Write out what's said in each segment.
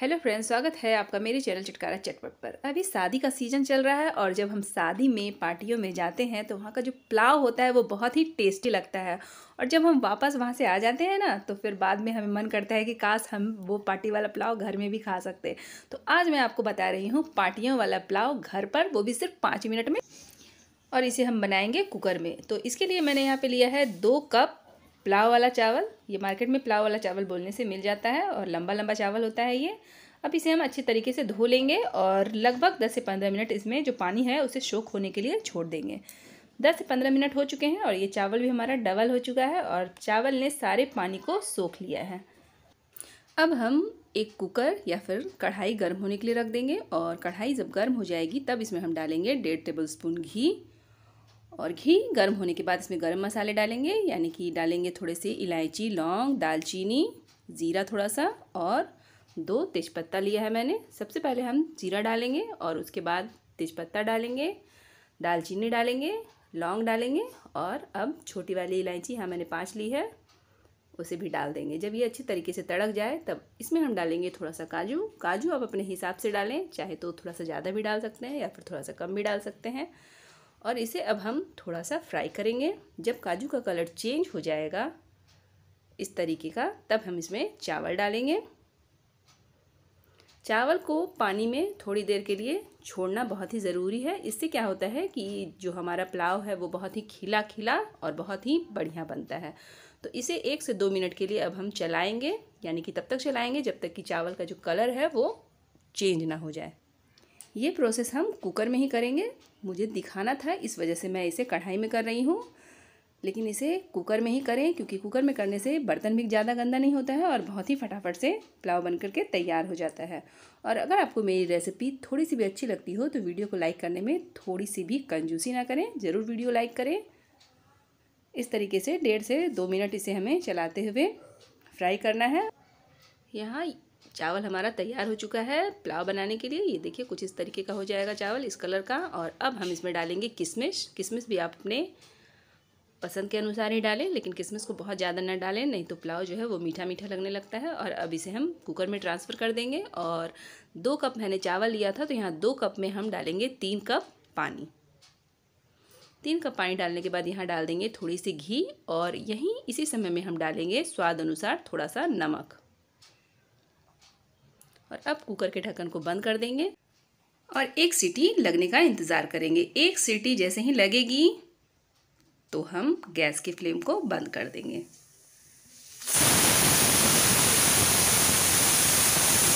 hello friends स्वागत है आपका मेरे चैनल चटकारा चटपट पर अभी शादी का सीज़न चल रहा है और जब हम शादी में पार्टियों में जाते हैं तो वहाँ का जो पुलाव होता है वो बहुत ही टेस्टी लगता है और जब हम वापस वहाँ से आ जाते हैं ना तो फिर बाद में हमें मन करता है कि काश हम वो पार्टी वाला पुलाव घर में भी खा सकते तो आज मैं आपको बता रही हूँ पार्टियों वाला पुलाव घर पर वो भी सिर्फ पाँच मिनट में और इसे हम बनाएंगे कुकर में तो इसके लिए मैंने यहाँ पर लिया है दो कप पुलाव वाला चावल ये मार्केट में पुलाव वाला चावल बोलने से मिल जाता है और लंबा लंबा चावल होता है ये अब इसे हम अच्छे तरीके से धो लेंगे और लगभग 10 से 15 मिनट इसमें जो पानी है उसे शोक होने के लिए छोड़ देंगे 10 से 15 मिनट हो चुके हैं और ये चावल भी हमारा डबल हो चुका है और चावल ने सारे पानी को सोख लिया है अब हम एक कुकर या फिर कढ़ाई गर्म होने के लिए रख देंगे और कढ़ाई जब गर्म हो जाएगी तब इसमें हम डालेंगे डेढ़ टेबल स्पून घी और घी गर्म होने के बाद इसमें गर्म मसाले डालेंगे यानी कि डालेंगे थोड़े से इलायची लौंग दालचीनी ज़ीरा थोड़ा सा और दो तेज़पत्ता लिया है मैंने सबसे पहले हम जीरा डालेंगे और उसके बाद तेज़पत्ता डालेंगे दालचीनी डालेंगे लौंग डालेंगे और अब छोटी वाली इलायची हाँ मैंने पाँच ली है उसे भी डाल देंगे जब ये अच्छे तरीके से तड़क जाए तब इसमें हम डालेंगे थोड़ा सा काजू काजू आप अपने हिसाब से डालें चाहे तो थोड़ा सा ज़्यादा भी डाल सकते हैं या फिर थोड़ा सा कम भी डाल सकते हैं और इसे अब हम थोड़ा सा फ्राई करेंगे जब काजू का कलर चेंज हो जाएगा इस तरीके का तब हम इसमें चावल डालेंगे चावल को पानी में थोड़ी देर के लिए छोड़ना बहुत ही ज़रूरी है इससे क्या होता है कि जो हमारा पुलाव है वो बहुत ही खिला खिला और बहुत ही बढ़िया बनता है तो इसे एक से दो मिनट के लिए अब हम चलाएंगे यानी कि तब तक चलाएंगे जब तक कि चावल का जो कलर है वो चेंज ना हो जाए ये प्रोसेस हम कुकर में ही करेंगे मुझे दिखाना था इस वजह से मैं इसे कढ़ाई में कर रही हूँ लेकिन इसे कुकर में ही करें क्योंकि कुकर में करने से बर्तन भी ज़्यादा गंदा नहीं होता है और बहुत ही फटाफट से पुलाव बन करके तैयार हो जाता है और अगर आपको मेरी रेसिपी थोड़ी सी भी अच्छी लगती हो तो वीडियो को लाइक करने में थोड़ी सी भी कंजूसी ना करें ज़रूर वीडियो लाइक करें इस तरीके से डेढ़ से दो मिनट इसे हमें चलाते हुए फ्राई करना है यहाँ चावल हमारा तैयार हो चुका है पुलाव बनाने के लिए ये देखिए कुछ इस तरीके का हो जाएगा चावल इस कलर का और अब हम इसमें डालेंगे किशमिश किशमिश भी आप अपने पसंद के अनुसार ही डालें लेकिन किशमिश को बहुत ज़्यादा ना डालें नहीं तो पुलाव जो है वो मीठा मीठा लगने लगता है और अब इसे हम कुकर में ट्रांसफ़र कर देंगे और दो कप मैंने चावल लिया था तो यहाँ दो कप में हम डालेंगे तीन कप पानी तीन कप पानी डालने के बाद यहाँ डाल देंगे थोड़ी सी घी और यहीं इसी समय में हम डालेंगे स्वाद अनुसार थोड़ा सा नमक और अब कुकर के ढक्कन को बंद कर देंगे और एक सीटी लगने का इंतज़ार करेंगे एक सीटी जैसे ही लगेगी तो हम गैस की फ्लेम को बंद कर देंगे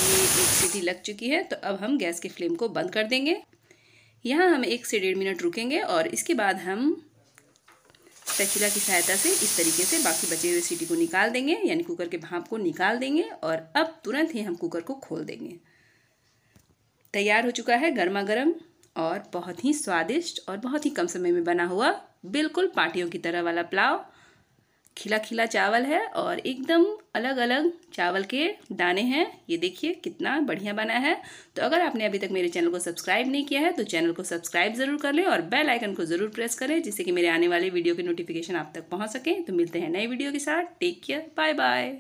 ये एक सीटी लग चुकी है तो अब हम गैस की फ्लेम को बंद कर देंगे यहाँ हम एक से डेढ़ मिनट रुकेंगे और इसके बाद हम स्पैचुला की सहायता से इस तरीके से बाकी बचे हुए सीटी को निकाल देंगे यानी कुकर के भाप को निकाल देंगे और अब तुरंत ही हम कुकर को खोल देंगे तैयार हो चुका है गर्मा गर्म और बहुत ही स्वादिष्ट और बहुत ही कम समय में बना हुआ बिल्कुल पार्टियों की तरह वाला पुलाव खिला खिला चावल है और एकदम अलग अलग चावल के दाने हैं ये देखिए कितना बढ़िया बना है तो अगर आपने अभी तक मेरे चैनल को सब्सक्राइब नहीं किया है तो चैनल को सब्सक्राइब ज़रूर कर लें और बेल आइकन को ज़रूर प्रेस करें जिससे कि मेरे आने वाले वीडियो के नोटिफिकेशन आप तक पहुँच सकें तो मिलते हैं नए वीडियो के साथ टेक केयर बाय बाय